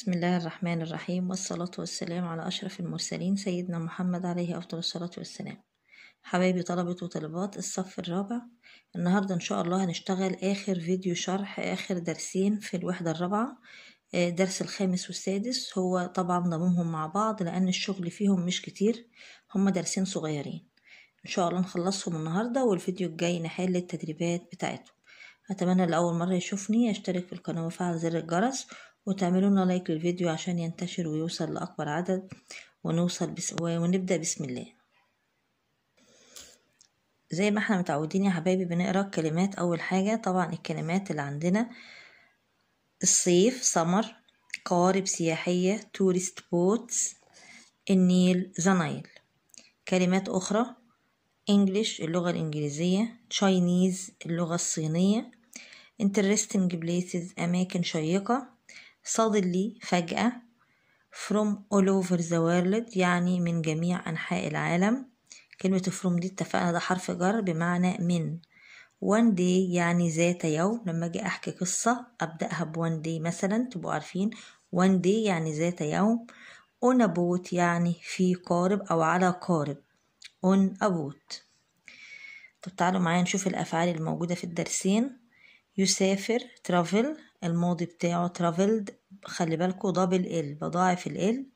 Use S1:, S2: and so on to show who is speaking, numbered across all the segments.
S1: بسم الله الرحمن الرحيم والصلاة والسلام على أشرف المرسلين سيدنا محمد عليه أفضل الصلاة والسلام حبايبي طلبة وطالبات الصف الرابع النهاردة إن شاء الله هنشتغل آخر فيديو شرح آخر درسين في الوحدة الرابعة آه، درس الخامس والسادس هو طبعا ضمهم مع بعض لأن الشغل فيهم مش كتير هما درسين صغيرين إن شاء الله نخلصهم النهاردة والفيديو الجاي نحل التدريبات بتاعتهم أتمنى لأول مرة يشوفني يشترك في القناة وفعل زر الجرس وتعملوا لايك للفيديو عشان ينتشر ويوصل لأكبر عدد ونوصل بس ونبدأ بسم الله زي ما احنا متعودين يا حبايبي بنقرا الكلمات اول حاجه طبعا الكلمات اللي عندنا الصيف سمر قوارب سياحيه تورست بوتس النيل ذا نايل كلمات اخرى انجلش اللغه الانجليزيه تشاينيز اللغه الصينيه interesting places اماكن شيقه suddenly لي فجأة from all over the world يعني من جميع أنحاء العالم كلمة from دي اتفقنا ده حرف جر بمعنى من one day يعني ذات يوم لما أجي أحكي قصة أبدأها ب one day مثلا تبقوا عارفين one day يعني ذات يوم on a boat يعني في قارب أو على قارب on a boat طب تعالوا معايا نشوف الأفعال الموجودة في الدرسين يسافر travel الماضي بتاعه traveled خلي بالكو دبل ال بضاعف ال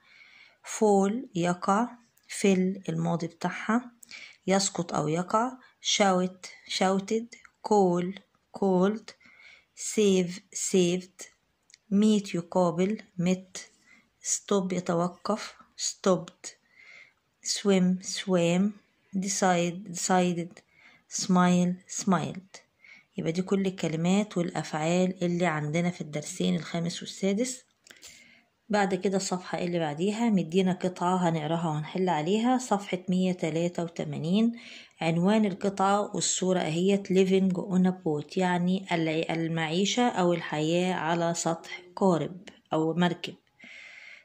S1: فول يقع فل الماضي بتاعها يسقط أو يقع شاوت شاوتد كول كولد سيف سيفد ميت يقابل مت ستوب يتوقف stopped swim swam decide decided smile smiled يبقى دي كل الكلمات والأفعال اللي عندنا في الدرسين الخامس والسادس بعد كده الصفحة اللي بعديها مدينا قطعة هنقراها وهنحل عليها صفحة مية تلاتة وتمانين عنوان القطعة والصورة اهيت living on a boat يعني المعيشة أو الحياة على سطح قارب أو مركب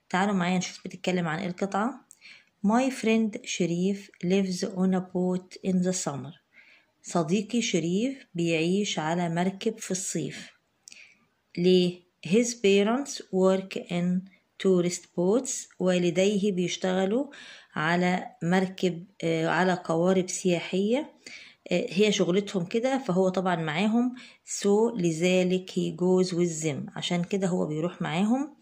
S1: تعالوا معايا نشوف بتتكلم عن ايه القطعة My friend شريف lives on a boat in the summer صديقي شريف بيعيش على مركب في الصيف ليه؟ His parents work in tourist boats والديه بيشتغلوا على مركب آه، على قوارب سياحية آه، هي شغلتهم كده فهو طبعا معاهم so, لذلك he goes with them عشان كده هو بيروح معاهم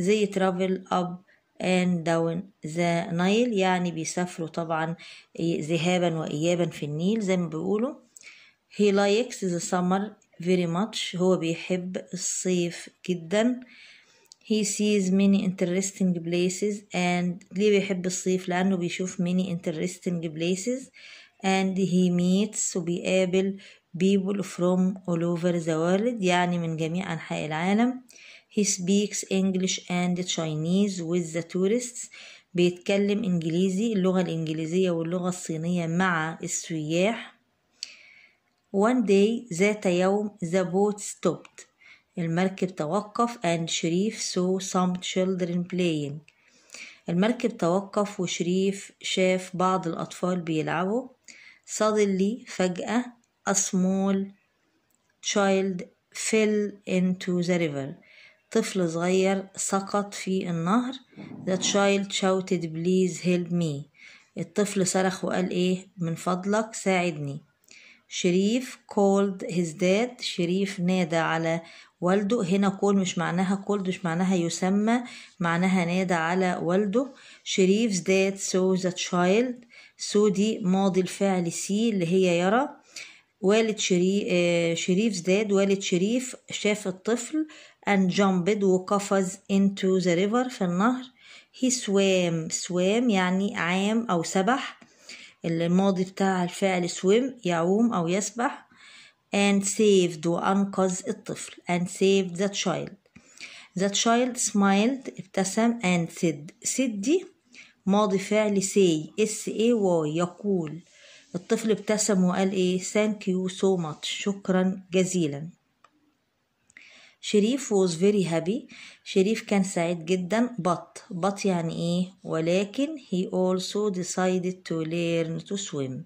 S1: they travel up and down the Nile يعني بيسافروا طبعا ذهابا وإيابا في النيل زي ما بيقولوا he likes the summer very much هو بيحب الصيف جدا he sees many interesting places and ليه بيحب الصيف لأنه بيشوف many interesting places and he meets وبيقابل people from all over the world يعني من جميع أنحاء العالم He speaks English and Chinese with the tourists بيتكلم إنجليزي اللغة الإنجليزية واللغة الصينية مع السياح One day ذات يوم the boat stopped المركب توقف and شريف saw some children playing المركب توقف وشريف شاف بعض الأطفال بيلعبوا suddenly فجأة a small child fell into the river طفل صغير سقط في النهر The child shouted please help me الطفل صرخ وقال ايه من فضلك ساعدني شريف called his dad شريف نادى على والده هنا كول مش معناها called مش معناها يسمى معناها نادى على والده شريف's dad saw the child سو دي ماضي الفعل سي اللي هي يرى والد شريف آه، شريف زداد والد شريف شاف الطفل and jumped وقفز into the river في النهر he swam swam يعني عام أو سبح الماضي بتاع الفعل swim يعوم أو يسبح and saved وأنقذ الطفل and saved that child that child smiled ابتسم and said said دي ماضي فعل say s a y يقول الطفل ابتسم وقال ايه thank you so much شكرا جزيلا شريف was very happy شريف كان سعيد جدا but but يعني ايه ولكن he also decided to learn to swim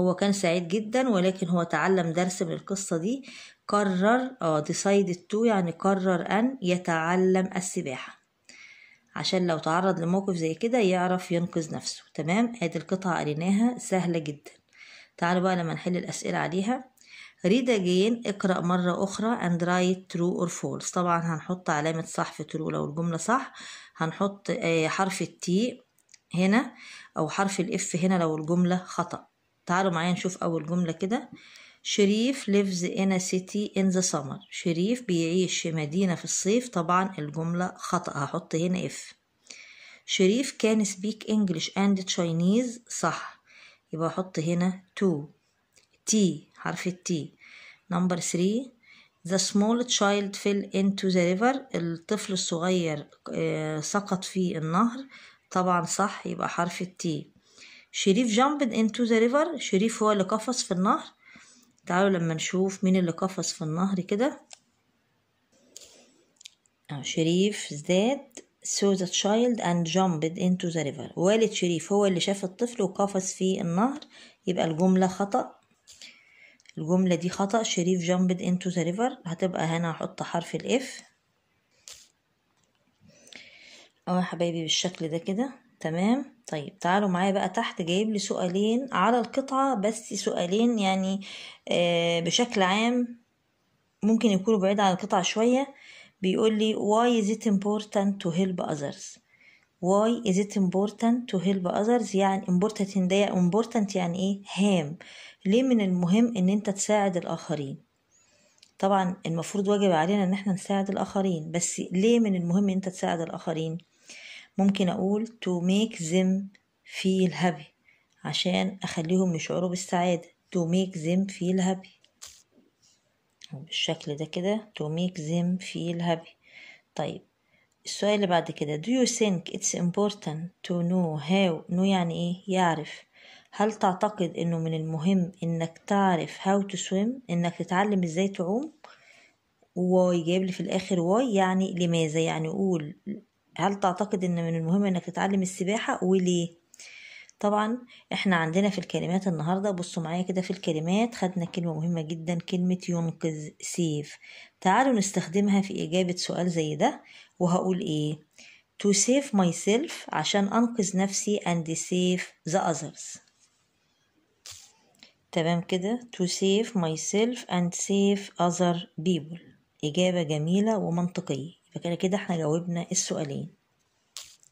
S1: هو كان سعيد جدا ولكن هو تعلم درس من القصة دي قرر اه decided to يعني قرر ان يتعلم السباحة عشان لو تعرض لموقف زي كده يعرف ينقذ نفسه تمام ادي القطعة قريناها سهلة جدا تعالوا بقى لما نحل الأسئلة عليها read again اقرأ مرة أخرى and write true or false طبعا هنحط علامة صح في true لو الجملة صح هنحط آه، حرف التي هنا أو حرف الاف هنا لو الجملة خطأ تعالوا معايا نشوف أول جملة كده شريف lives in a city in the summer شريف بيعيش في مدينة في الصيف طبعا الجملة خطأ هحط هنا اف شريف كان speak English and Chinese صح يبقى احط هنا to تي حرف التي نمبر 3 the small child fell into the river الطفل الصغير آه، سقط في النهر طبعا صح يبقى حرف التي شريف jumped into the river شريف هو اللي قفز في النهر تعالوا لما نشوف مين اللي قفز في النهر كده آه، شريف زاد saw the child and jumped into the river والد شريف هو اللي شاف الطفل وقفز في النهر يبقى الجملة خطأ الجملة دي خطأ شريف جامبد انتو ذا ريفر هتبقى هنا هحط حرف الاف اهو يا حبايبي بالشكل ده كده تمام طيب تعالوا معايا بقى تحت جايب لي سؤالين على القطعة بس سؤالين يعني آه بشكل عام ممكن يكونوا بعيد عن القطعة شوية بيقول لي why is it important to help others why is it important to help others يعني important ده important يعني ايه هام ليه من المهم ان انت تساعد الاخرين طبعا المفروض واجب علينا ان احنا نساعد الاخرين بس ليه من المهم ان انت تساعد الاخرين ممكن اقول to make them feel happy عشان اخليهم يشعروا بالسعادة to make them feel happy بالشكل ده كده to make them feel happy طيب السؤال اللي بعد كده do you think it's important to know how know يعني ايه يعرف هل تعتقد انه من المهم انك تعرف how to swim انك تتعلم ازاي تعوم واي جايب لي في الاخر واي يعني لماذا يعني قول هل تعتقد ان من المهم انك تتعلم السباحة وليه طبعا احنا عندنا في الكلمات النهاردة بصوا معايا كده في الكلمات خدنا كلمة مهمة جدا كلمة ينقذ سيف تعالوا نستخدمها في إجابة سؤال زي ده وهقول إيه to save myself عشان أنقذ نفسي and save the others تمام كده to save myself and save other people إجابة جميلة ومنطقية فكده كده احنا جاوبنا السؤالين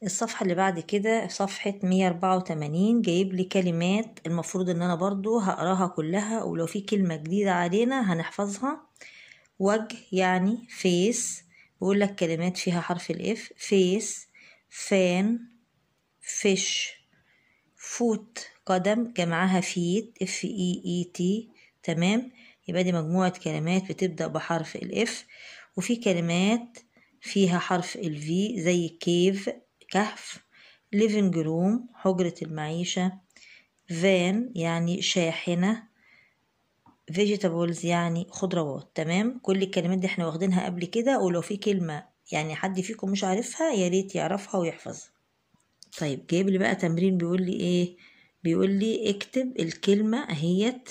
S1: الصفحة اللي بعد كده صفحة مية أربعة وتمانين جايب لي كلمات المفروض ان انا برضو هقراها كلها ولو في كلمة جديدة علينا هنحفظها وجه يعني فيس بقول لك كلمات فيها حرف الاف فيس فان فيش فوت قدم جمعها فيت اف اي اي تي تمام يبقى دي مجموعة كلمات بتبدأ بحرف الاف وفي كلمات فيها حرف الفي زي كيف كهف ليفنج روم حجرة المعيشة فان يعني شاحنة فيجيتابولز يعني خضروات تمام كل الكلمات دي احنا واخدينها قبل كده ولو في كلمة يعني حد فيكم مش عارفها يا ريت يعرفها ويحفظها طيب جايب لي بقى تمرين بيقول لي ايه بيقول لي اكتب الكلمة اهيت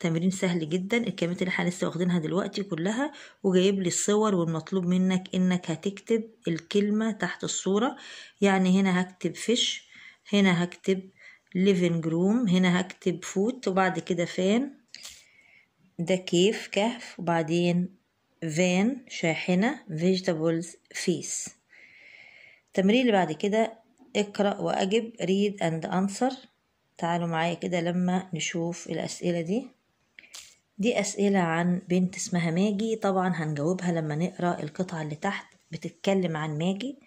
S1: تمرين سهل جدا الكلمات اللي احنا لسه واخدينها دلوقتي كلها وجايب لي الصور والمطلوب منك انك هتكتب الكلمه تحت الصوره يعني هنا هكتب فيش هنا هكتب ليفنج روم هنا هكتب فوت وبعد كده فان ده كيف كهف وبعدين فان شاحنة فيجيتابلز فيس التمرين اللي بعد كده اقرأ وأجب ريد اند انسر تعالوا معايا كده لما نشوف الأسئلة دي دي أسئلة عن بنت اسمها ماجي طبعا هنجاوبها لما نقرأ القطعة اللي تحت بتتكلم عن ماجي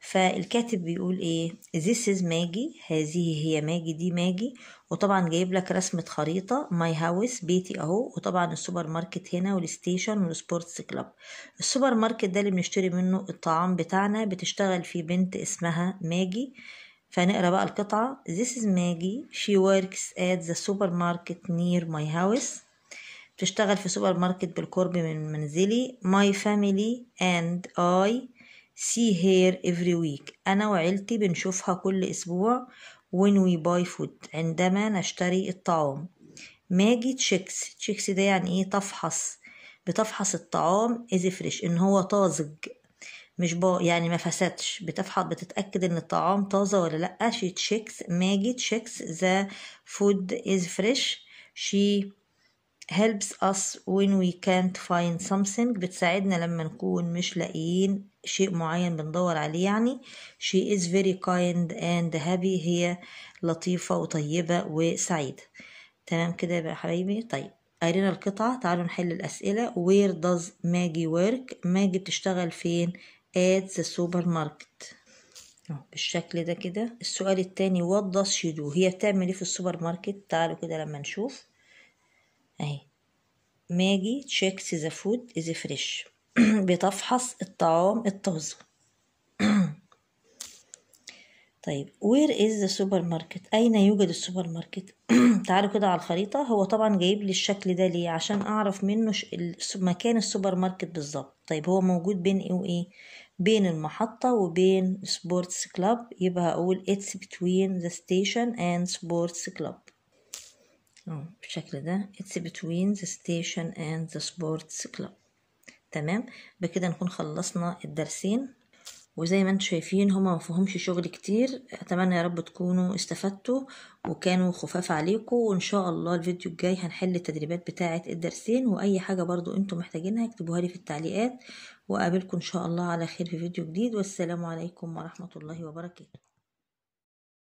S1: فالكاتب بيقول ايه This is ماجي هذه هي ماجي دي ماجي وطبعا جايب لك رسمة خريطة ماي هاوس بيتي اهو وطبعا السوبر ماركت هنا والستيشن والسبورتس كلاب السوبر ماركت ده اللي بنشتري منه الطعام بتاعنا بتشتغل فيه بنت اسمها ماجي فنقرا بقى القطعة This is ماجي she works at the supermarket near my house بتشتغل في سوبر ماركت بالقرب من منزلي ماي فاميلي اند اي سي هير افري ويك انا وعيلتي بنشوفها كل اسبوع when we buy food عندما نشتري الطعام ماجي تشيكس تشيكس ده يعني ايه تفحص بتفحص الطعام از فريش ان هو طازج مش با يعني ما فسدش بتفحص بتتاكد ان الطعام طازه ولا لا شي تشيكس ماجي تشيكس ذا فود از فريش شي helps us when we can't find something بتساعدنا لما نكون مش لاقيين شيء معين بندور عليه يعني she is very kind and happy هي لطيفة وطيبة وسعيدة تمام كده يا حبايبي طيب قرينا القطعة تعالوا نحل الأسئلة where does Maggie work ماجي بتشتغل فين at the supermarket بالشكل ده كده السؤال التاني what does she do هي بتعمل ايه في السوبر ماركت تعالوا كده لما نشوف اهي ماجي تشيكس ذا فود از فريش بتفحص الطعام الطازة طيب وير از ذا سوبر ماركت اين يوجد السوبر ماركت تعالوا كده على الخريطة هو طبعا جايب لي الشكل ده ليه عشان اعرف منه مكان السوبر ماركت بالظبط طيب هو موجود بين ايه وايه بين المحطة وبين سبورتس كلاب يبقى اقول اتس بتوين ذا ستيشن اند سبورتس كلاب بالشكل ده it's between the station and the sports club تمام بكده نكون خلصنا الدرسين وزي ما انتم شايفين هما مفهومش شغل كتير اتمنى يا رب تكونوا استفدتوا وكانوا خفاف عليكم وان شاء الله الفيديو الجاي هنحل التدريبات بتاعه الدرسين واي حاجه برضو انتم محتاجينها اكتبوها لي في التعليقات واقابلكم ان شاء الله على خير في فيديو جديد والسلام عليكم ورحمه الله وبركاته